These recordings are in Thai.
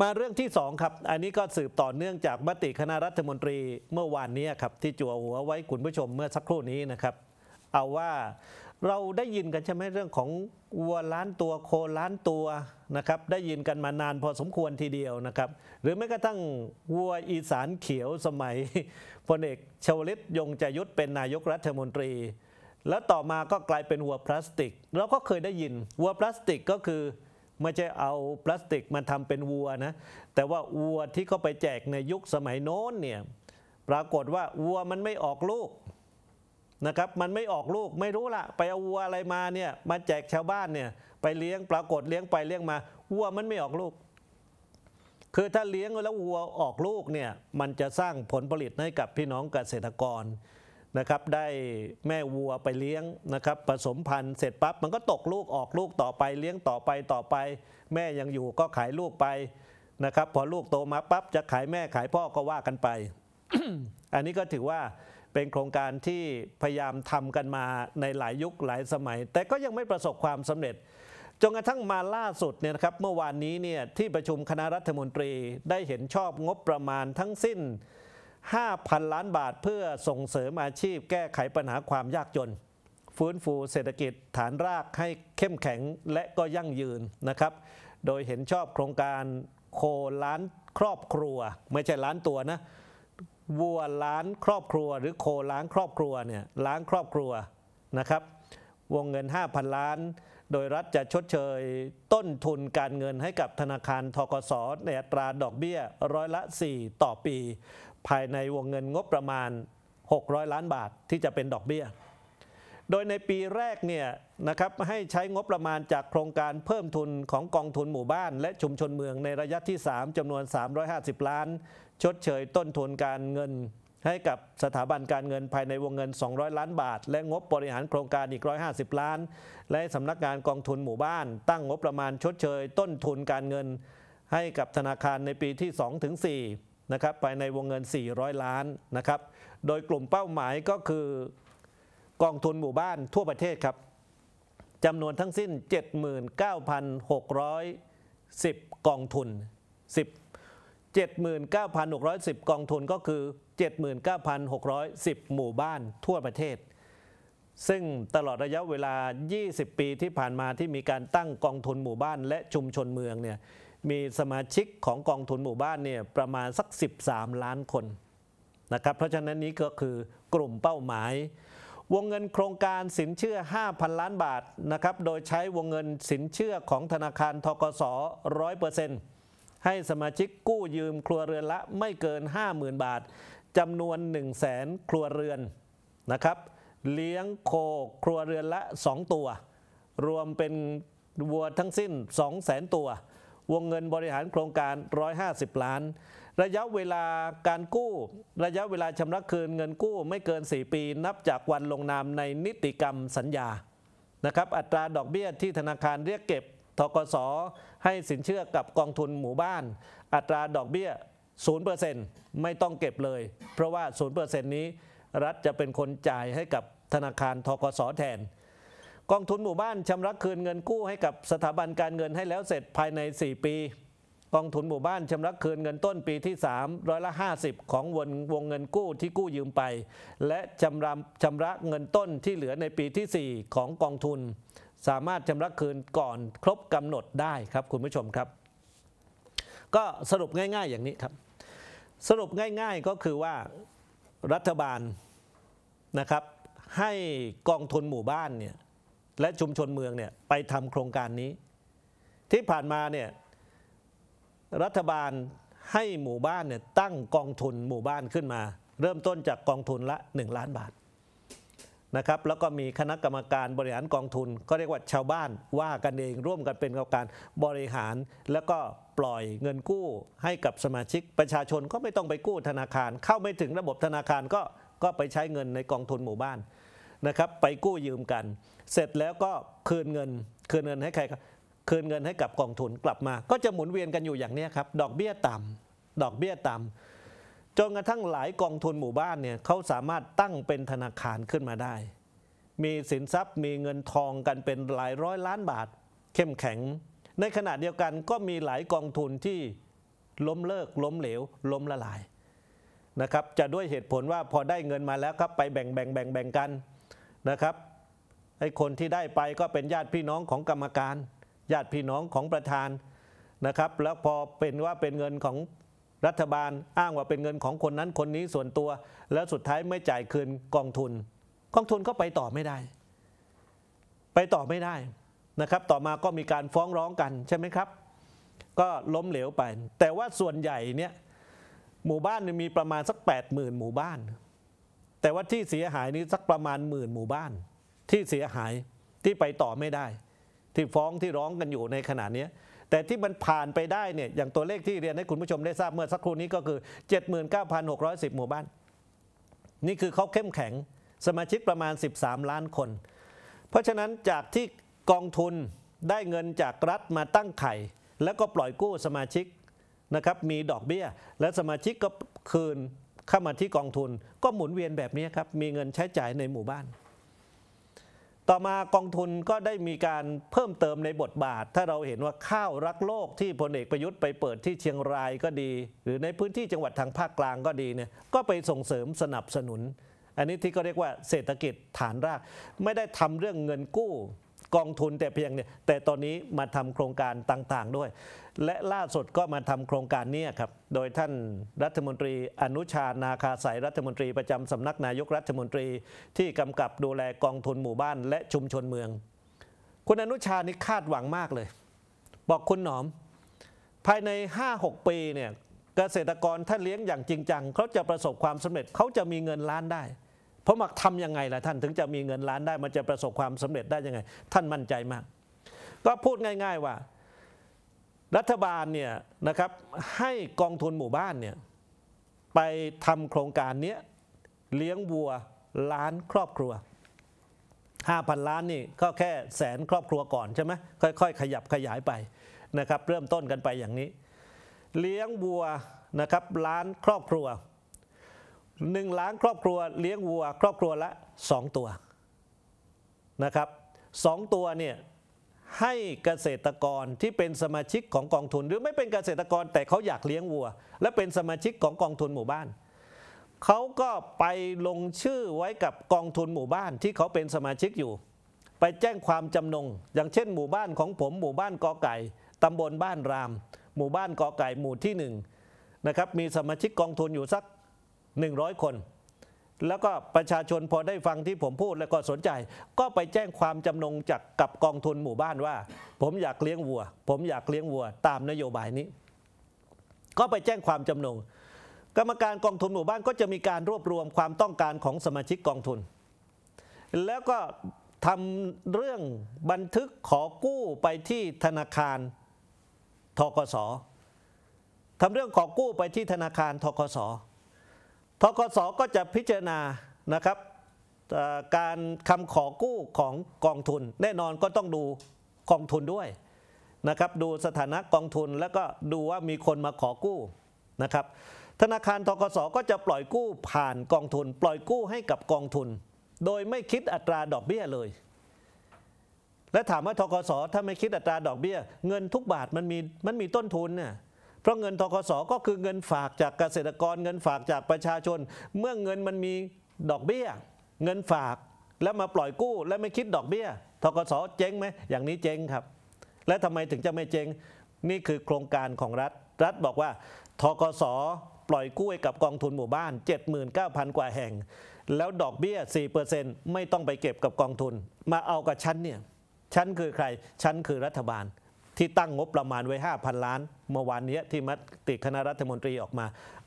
มาเรื่องที่2ครับ อันนี้ก็สืบต่อเนื่องจากมติคณะรัฐมนตรีเมื่อวานนี้ครับที่จั่วหัวไว้คุณผู้ชมเมื่อสักครู่นี้นะครับ เอาว่าเราได้ยินกันใช่ไหมเรื่องของวัวล้านตัวโคล้านตัวนะครับได้ยินกันมานานพอสมควรทีเดียวนะครับ หรือแม้กระทั่งวัวอีสานเขียวสมัยพลเอกชวลิตยงใจยุทธเป็นนายกรัฐมนตรี แล้วต่อมาก็กลายเป็นวัวพลาสติกเราก็เคยได้ยินวัวพลาสติกก็คือไม่ใช่เอาพลาสติกมาทำเป็นวัวนะแต่ว่าวัวที่เขาไปแจกในยุคสมัยโน้นเนี่ยปรากฏว่าวัวมันไม่ออกลูกนะครับมันไม่ออกลูกไม่รู้ละไปเอาวัวอะไรมาเนี่ยมาแจกชาวบ้านเนี่ยไปเลี้ยงปรากฏเลี้ยงไปเลี้ยงมาวัวมันไม่ออกลูก คือถ้าเลี้ยงแล้ววัวออกลูกเนี่ยมันจะสร้างผลผลิตให้กับพี่น้องเกษตรกรนะครับได้แม่วัวไปเลี้ยงนะครับผสมพันธุ์เสร็จปั๊บมันก็ตกลูกออกลูกต่อไปเลี้ยงต่อไปต่อไป แม่ยังอยู่ก็ขายลูกไปนะครับ พอลูกโตมาปั๊บจะขายแม่ขายพ่อก็ว่ากันไป อันนี้ก็ถือว่าเป็นโครงการที่พยายามทำกันมาในหลายยุคหลายสมัย แต่ก็ยังไม่ประสบความสำเร็จจนกระทั่งมาล่าสุดเนี่ยนะครับเมื่อวานนี้เนี่ยที่ประชุมคณะรัฐมนตรีได้เห็นชอบงบประมาณทั้งสิ้น5,000 ล้านบาทเพื่อส่งเสริมอาชีพแก้ไขปัญหาความยากจน ฟื้นฟูเศรษฐกิจฐานรากให้เข้มแข็งและก็ยั่งยืนนะครับ โดยเห็นชอบโครงการโคล้านครอบครัว ไม่ใช่ล้านตัวนะวัวล้านครอบครัว หรือโคล้านครอบครัวเนี่ยล้านครอบครัวนะครับ วงเงิน 5,000 ล้านโดยรัฐจะชดเชยต้นทุนการเงินให้กับธนาคารทกสในอัตราดอกเบี้ยร้อยละ 4 ต่อปี ภายในวงเงินงบประมาณ 600 ล้านบาทที่จะเป็นดอกเบี้ย โดยในปีแรกเนี่ยนะครับให้ใช้งบประมาณจากโครงการเพิ่มทุนของกองทุนหมู่บ้านและชุมชนเมืองในระยะที่ 3จำนวน 350 ล้าน ชดเชยต้นทุนการเงินให้กับสถาบันการเงินภายในวงเงิน 200 ล้านบาท และงบบริหารโครงการอีก150 ล้าน และสำนักงานกองทุนหมู่บ้าน ตั้งงบประมาณชดเชยต้นทุนการเงิน ให้กับธนาคารในปีที่2ถึง4นะครับภายในวงเงิน 400 ล้านนะครับ โดยกลุ่มเป้าหมายก็คือกองทุนหมู่บ้านทั่วประเทศครับจำนวนทั้งสิ้น 79,610 กองทุน 10 79,610 กองทุนก็คือ79,610 หมู่บ้านทั่วประเทศ ซึ่งตลอดระยะเวลา 20 ปีที่ผ่านมาที่มีการตั้งกองทุนหมู่บ้านและชุมชนเมืองเนี่ย มีสมาชิกของกองทุนหมู่บ้านเนี่ยประมาณสัก 13 ล้านคนนะครับ เพราะฉะนั้นนี้ก็คือกลุ่มเป้าหมาย วงเงินโครงการสินเชื่อ 5,000 ล้านบาทนะครับ โดยใช้วงเงินสินเชื่อของธนาคารทกส100%ให้สมาชิกกู้ยืมครัวเรือนละไม่เกิน 50,000 บาทจำนวน 1 0 0 0 0แสนครัวเรือนนะครับเลี้ยงโค ครัวเรือนละ2 ตัว รวมเป็นวัวทั้งสิ้น 2 0 0แสนตัว วงเงินบริหารโครงการ 150 ล้าน ระยะเวลาการกู้ ระยะเวลาชำระคืนเงินกู้ไม่เกิน 4 ปีนับจากวันลงนามในนิติกรรมสัญญานะครับอัตราดอกเบี้ยที่ธนาคารเรียกเก็บ ทกสให้สินเชื่อกับกองทุนหมู่บ้าน อัตราดอกเบี้ย0%ไม่ต้องเก็บเลย เพราะว่า0%นี้รัฐจะเป็นคนจ่ายให้กับธนาคารทกสแทน กองทุนหมู่บ้านชำระคืนเงินกู้ให้กับสถาบันการเงินให้แล้วเสร็จภายใน 4 ปี กองทุนหมู่บ้านชำระคืนเงินต้นปีที่3ร้อยละ50 ของวงวงเงินกู้ที่กู้ยืมไป และชำระชำระเงินต้นที่เหลือในปีที่ 4 ของกองทุน สามารถชำระคืนก่อนครบกำหนดได้ครับ คุณผู้ชมครับ ก็สรุปง่าย ๆอย่างนี้ครับสรุปง่ายๆก็คือว่ารัฐบาลนะครับให้กองทุนหมู่บ้านเนี่ยและชุมชนเมืองเนี่ยไปทำโครงการนี้ ที่ผ่านมาเนี่ยรัฐบาลให้หมู่บ้านเนี่ยตั้งกองทุนหมู่บ้านขึ้นมา เริ่มต้นจากกองทุนละ1ล้านบาทนะครับแล้วก็มีคณะกรรมการบริหารกองทุน ก็เรียกว่าชาวบ้านว่ากันเองร่วมกันเป็นกรรมการบริหาร แล้วก็ปล่อยเงินกู้ให้กับสมาชิกประชาชนก็ไม่ต้องไปกู้ธนาคารเข้าไม่ถึงระบบธนาคารก็ก็ไปใช้เงินในกองทุนหมู่บ้านนะครับไปกู้ยืมกัน เสร็จแล้วก็คืนเงินคืนเงินให้ใครคืนเงินให้กับกองทุนกลับมา ก็จะหมุนเวียนกันอยู่อย่างนี้ครับดอกเบี้ยต่ำดอกเบี้ยต่ำจนกระทั่งหลายกองทุนหมู่บ้านเนี่ยเขาสามารถตั้งเป็นธนาคารขึ้นมาได้ มีสินทรัพย์มีเงินทองกันเป็นหลายร้อยล้านบาท เข้มแข็ง ในขณะเดียวกันก็มีหลายกองทุนที่ล้มเลิก ล้มเหลว ล้มละลายนะครับจะด้วยเหตุผลว่าพอได้เงินมาแล้วครับไปแบ่งแบ่งแบ่งแบ่งกันนะครับไอ้คนที่ได้ไปก็เป็นญาติพี่น้องของกรรมการ ญาติพี่น้องของประธานนะครับ แล้วพอเป็นว่าเป็นเงินของรัฐบาลอ้างว่าเป็นเงินของคนนั้นคนนี้ส่วนตัว แล้วสุดท้ายไม่จ่ายคืนกองทุน กองทุนก็ไปต่อไม่ได้ ไปต่อไม่ได้นะครับ ต่อมาก็มีการฟ้องร้องกันใช่ไหมครับ ก็ล้มเหลวไป แต่ว่าส่วนใหญ่เนี่ยหมู่บ้านมีประมาณสัก8 0,000หมู่บ้าน แต่ว่าที่เสียหายนี้สักประมาณหมื่นหมู่บ้าน ที่เสียหายที่ไปต่อไม่ได้ ที่ฟ้องที่ร้องกันอยู่ในขณะนี้แต่ที่มันผ่านไปได้เนี่ยอย่างตัวเลขที่เรียนให้คุณผู้ชมได้ทราบเมื่อสักครู่นี้ก็คือ 79,610 หมู่บ้าน นี่คือเขาเข้มแข็งสมาชิกประมาณ 13 ล้านคน เพราะฉะนั้นจากที่กองทุนได้เงินจากรัฐมาตั้งไข่แล้วก็ปล่อยกู้สมาชิกนะครับมีดอกเบี้ย และสมาชิกก็คืนเข้ามาที่กองทุน ก็หมุนเวียนแบบนี้ครับ มีเงินใช้จ่ายในหมู่บ้านต่อมากองทุนก็ได้มีการเพิ่มเติมในบทบาท ถ้าเราเห็นว่าข้าวรักโลกที่พลเอกประยุทธ์ไปเปิดที่เชียงรายก็ดี หรือในพื้นที่จังหวัดทางภาคกลางก็ดีเนี่ยก็ไปส่งเสริมสนับสนุน อันนี้ที่ก็เรียกว่าเศรษฐกิจฐานรากไม่ได้ทำเรื่องเงินกู้กองทุนแต่เพียงเนี่ยแต่ตอนนี้มาทำโครงการต่างๆด้วย และล่าสุดก็มาทำโครงการนี้ครับโดยท่านรัฐมนตรี อนุชานาคาสายรัฐมนตรีประจำสำนักนายกรัฐมนตรีที่กำกับดูแลกองทุนหมู่บ้านและชุมชนเมืองคุณอนุชานี่คาดหวังมากเลย บอกคุณหนอมภายใน 5-6 ปีเนี่ยเกษตรกรถ้าเลี้ยงอย่างจริงจังเขาจะประสบความสำเร็จเขาจะมีเงินล้านได้เพราะมักทำยังไงล่ะท่านถึงจะมีเงินล้านได้มันจะประสบความสำเร็จได้ยังไง ท่านมั่นใจมาก ก็พูดง่ายๆว่า รัฐบาลเนี่ยนะครับให้กองทุนหมู่บ้านเนี่ยไปทำโครงการเนี้ยเลี้ยงวัวล้านครอบครัว 5,000 ล้านนี่ก็แค่แสน ครอบครัวก่อนใช่ไหมค่อย ๆ ขยับขยายไปนะครับเริ่มต้นกันไปอย่างนี้ เลี้ยงวัวนะครับล้านครอบครัวหนึ่งล้านครอบครัวเลี้ยงวัว ครอบครัวละสองตัวนะครับสองตัวเนี่ยให้เกษตรกรที่เป็นสมาชิกของกองทุนหรือไม่เป็นเกษตรกรแต่เขาอยากเลี้ยงวัวและเป็นสมาชิกของกองทุนหมู่บ้านเขาก็ไปลงชื่อไว้กับกองทุนหมู่บ้านที่เขาเป็นสมาชิกอยู่ ไปแจ้งความจำนงอย่างเช่น หมู่บ้านของผมหมู่บ้านกอไก่ตำบลบ้านราม หมู่บ้านกอไก่หมู่ที่หนึ่งนะครับมีสมาชิกกองทุนอยู่สัก100คน แล้วก็ประชาชนพอได้ฟังที่ผมพูดแล้วก็สนใจ ก็ไปแจ้งความจำนงจากกับกองทุนหมู่บ้านว่า ผมอยากเลี้ยงวัว ผมอยากเลี้ยงวัวตามนโยบายนี้ ก็ไปแจ้งความจำนง กรรมการกองทุนหมู่บ้านก็จะมีการรวบรวมความต้องการของสมาชิกกองทุน แล้วก็ทำเรื่องบันทึกขอกู้ไปที่ธนาคารทกสทำเรื่องขอกู้ไปที่ธนาคารทกสทกศก็จะพิจารณานะครับการคำขอกู้ของกองทุน แน่นอนก็ต้องดูกองทุนด้วยนะครับดูสถานะกองทุนแล้วก็ดูว่ามีคนมาขอกู้นะครับธนาคารทกศก็จะปล่อยกู้ผ่านกองทุน ปล่อยกู้ให้กับกองทุน โดยไม่คิดอัตราดอกเบี้ยเลย และถามว่าทกศถ้าไม่คิดอัตราดอกเบี้ยเงินทุกบาทมันมีมันมีต้นทุนเนี่ยเพราะเงินทกศก็คือเงินฝากจากเกษตรกรเงินฝากจากประชาชน เมื่อเงินมันมีดอกเบี้ยเงินฝากแล้วมาปล่อยกู้และไม่คิดดอกเบี้ยทกศเจ๊งไหมอย่างนี้เจ๊งครับและทำไมถึงจะไม่เจ๊งนี่คือโครงการของรัฐรัฐบอกว่าทกศปล่อยกู้กับกองทุนหมู่บ้าน 79,000 กว่าแห่ง แล้วดอกเบี้ย 4%ไม่ต้องไปเก็บกับกองทุน มาเอากับชั้นเนี่ยชั้นคือใครชั้นคือรัฐบาลที่ตั้งงบประมาณไว้ 5,000 ล้านเมื่อวานนี้ที่มติคณะรัฐมนตรีออกมา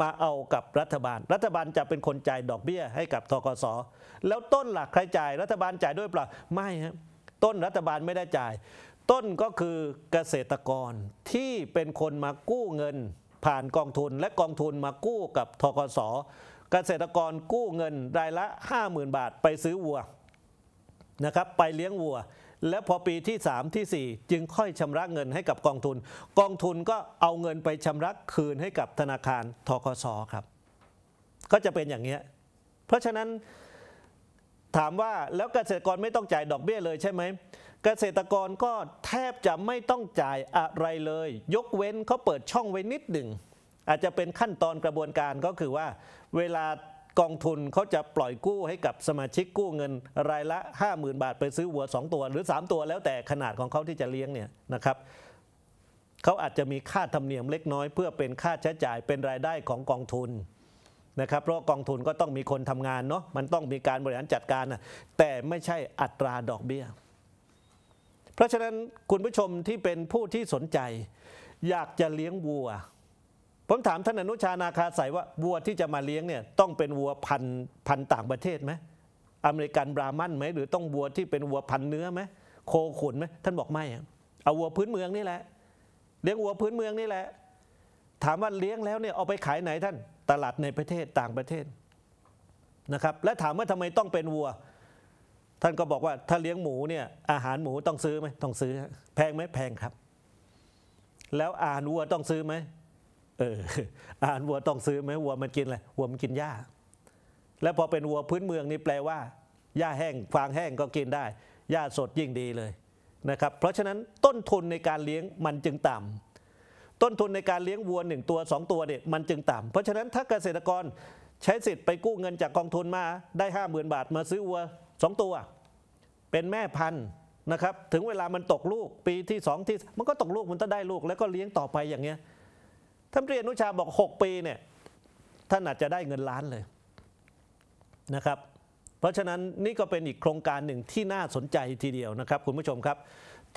มาเอากับรัฐบาล รัฐบาลจะเป็นคนจ่ายดอกเบี้ยให้กับทกศแล้วต้นหลักใครจ่ายรัฐบาลจ่ายด้วยเปล่าไม่ครับต้นรัฐบาลไม่ได้จ่าย ต้นก็คือเกษตรกรที่เป็นคนมากู้เงินผ่านกองทุนและกองทุนมากู้กับทกศเกษตรกรกู้เงินรายละ 50,000 บาท ไปซื้อวัวนะครับไปเลี้ยงวัวแล้วพอปีที่3ที่4 จึงค่อยชำระเงินให้กับกองทุน กองทุนก็เอาเงินไปชำระคืนให้กับธนาคารทกศครับก็จะเป็นอย่างนี้เพราะฉะนั้น ถามว่าแล้วเกษตรกรไม่ต้องจ่ายดอกเบี้ยเลยใช่ไหมเกษตรกรก็แทบจะไม่ต้องจ่ายอะไรเลย ยกเว้นเขาเปิดช่องไว้นิดหนึ่งอาจจะเป็นขั้นตอนกระบวนการก็คือว่าเวลากองทุนเขาจะปล่อยกู้ให้กับสมาชิกกู้เงินรายละ 50,000 บาทไปซื้อวัว 2 ตัวหรือ 3 ตัวแล้วแต่ขนาดของเขาที่จะเลี้ยงเนี่ยนะครับเขาอาจจะมีค่าธรรมเนียมเล็กน้อยเพื่อเป็นค่าใช้จ่ายเป็นรายได้ของกองทุนนะครับเพราะกองทุนก็ต้องมีคนทำงานเนาะมันต้องมีการบริหารจัดการนะแต่ไม่ใช่อัตราดอกเบี้ย เพราะฉะนั้นคุณผู้ชมที่เป็นผู้ที่สนใจอยากจะเลี้ยงวัวผมถามท่านอนุชานาคาใสว่าวัวที่จะมาเลี้ยงเนี่ยต้องเป็นวัวพันพันต่างประเทศไหมอเมริกันบรามันไหมหรือต้องวัวที่เป็นวัวพันเนื้อไหมโคขุนไหมท่านบอกไม่เอาวัวพื้นเมืองนี่แหละ เลี้ยงวัวพื้นเมืองนี่แหละ ถามว่าเลี้ยงแล้วเนี่ยเอาไปขายไหนท่านตลาดในประเทศต่างประเทศนะครับ และถามว่าทำไมต้องเป็นวัว ท่านก็บอกว่าถ้าเลี้ยงหมูเนี่ย อาหารหมูต้องซื้อไหมต้องซื้อแพงไหมแพงครับ แล้วอาหารวัวต้องซื้อไหมเอออ่านวัวต้องซื้อไหมวัวมันกินอะไร วัวมันกินหญ้า แล้วพอเป็นวัวพื้นเมืองนี่แปลว่าหญ้าแห้งฟางแห้งก็กินได้ หญ้าสดยิ่งดีเลยนะครับ เพราะฉะนั้นต้นทุนในการเลี้ยงมันจึงต่ำ ต้นทุนในการเลี้ยงวัวหนึ่งตัว 2 ตัวเนี่ยมันจึงต่ำเพราะฉะนั้นถ้าเกษตรกรใช้สิทธิ์ไปกู้เงินจากกองทุนมาได้ห้าหมื่นบาทมาซื้อวัว 2 ตัว เป็นแม่พันธุ์นะครับ ถึงเวลามันตกลูกปีที่2ที่มันก็ตกลูกมันต้องได้ลูกแล้วก็เลี้ยงต่อไปอย่างเงี้ยท่านเรียนนุชาบอก 6 ปีเนี่ยท่าน อาจจะได้เงินล้านเลยนะครับ เพราะฉะนั้นนี่ก็เป็นอีกโครงการหนึ่งที่น่าสนใจทีเดียวนะครับคุณผู้ชมครับ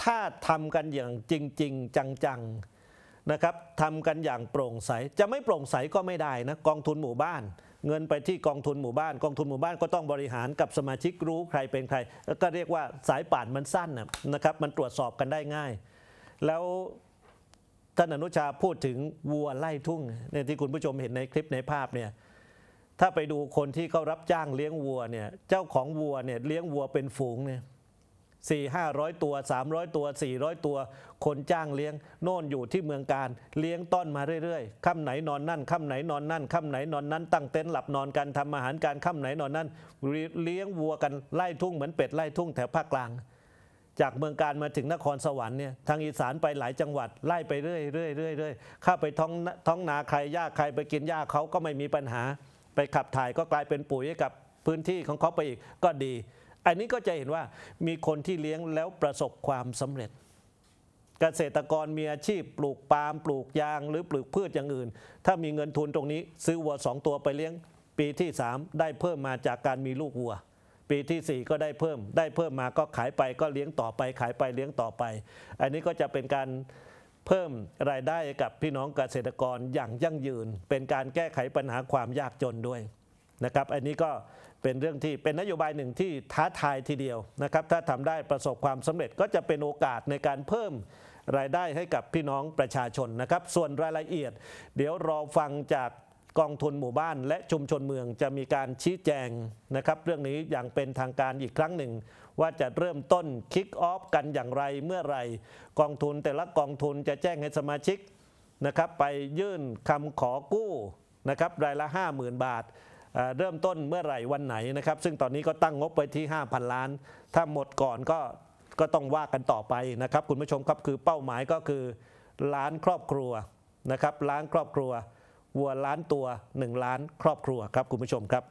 ถ้าทำกันอย่างจริงๆจังๆนะครับทำกันอย่างโปร่งใสจะไม่โปร่งใสก็ไม่ได้นะกองทุนหมู่บ้าน เงินไปที่กองทุนหมู่บ้าน กองทุนหมู่บ้านก็ต้องบริหารกับสมาชิกรู้ใครเป็นใครก็เรียกว่าสายป่านมันสั้นนะครับมันตรวจสอบกันได้ง่ายแล้วท่านอนุชาพูดถึงวัวไล่ทุ่งเนี่ยที่คุณผู้ชมเห็นในคลิปในภาพเนี่ยถ้าไปดูคนที่เขารับจ้างเลี้ยงวัวเนี่ยเจ้าของวัวเนี่ยเลี้ยงวัวเป็นฝูงเนี่ยสี่ห้าร้อยตัวสามร้อยตัวสี่ร้อยตัวคนจ้างเลี้ยงโน่นอยู่ที่เมืองการเลี้ยงต้อนมาเรื่อยๆค่ำไหนนอนนั่นค่ำไหนนอนนั่นค่ำไหนนอนนั่นตั้งเต็นท์หลับนอนกันทำอาหารการค่ำไหนนอนนั่นเลี้ยงวัวกันไล่ทุ่งเหมือนเป็ดไล่ทุ่งแถวภาคกลางจากเมืองการมาถึงนครสวรรค์เนี่ยทางอีสานไปหลายจังหวัดไล่ไปเรื่อยๆเข้าไปท้องท้องนาใครหญ้าใครไปกินหญ้าเขาก็ไม่มีปัญหาไปขับถ่ายก็กลายเป็นปุ๋ยให้กับพื้นที่ของเขาไปอีกก็ดี อันนี้ก็จะเห็นว่ามีคนที่เลี้ยงแล้วประสบความสำเร็จ เกษตรกรมีอาชีพปลูกปาล์มปลูกยางหรือปลูกพืชอย่างอื่น ถ้ามีเงินทุนตรงนี้ ซื้อวัวสองตัวไปเลี้ยง ปีที่ 3 ได้เพิ่มมาจากการมีลูกวัวปีที่ 4 ก็ได้เพิ่มได้เพิ่มมาก็ขายไปก็เลี้ยงต่อไป ขายไปเลี้ยงต่อไป อันนี้ก็จะเป็นการเพิ่มรายได้กับพี่น้องเกษตรกรอย่างยั่งยืน เป็นการแก้ไขปัญหาความยากจนด้วยนะครับอันนี้ก็เป็นเรื่องที่เป็นนโยบายหนึ่งที่ท้าทายทีเดียวนะครับถ้าทำได้ประสบความสำเร็จก็จะเป็นโอกาสในการเพิ่มรายได้ให้กับพี่น้องประชาชนนะครับ ส่วนรายละเอียด เดี๋ยวรอฟังจากกองทุนหมู่บ้าน และชุมชนเมืองจะมีการชี้แจงนะครับเรื่องนี้อย่างเป็นทางการอีกครั้งหนึ่ง ว่าจะเริ่มต้นคิกออฟกันอย่างไรเมื่อไรกองทุนแต่ละกองทุนจะแจ้งให้สมาชิกนะครับไปยื่นคำขอกู้นะครับรายละ 50,000 บาทเริ่มต้นเมื่อไหร่วันไหนนะครับซึ่งตอนนี้ก็ตั้งงบไปที่ 5,000 ล้านถ้าหมดก่อนก็ก็ต้องว่ากันต่อไปนะครับคุณผู้ชมครับคือเป้าหมายก็คือ ล้านครอบครัวนะครับล้านครอบครัววัวล้านตัว 1 ล้านครอบครัวครับ คุณผู้ชมครับ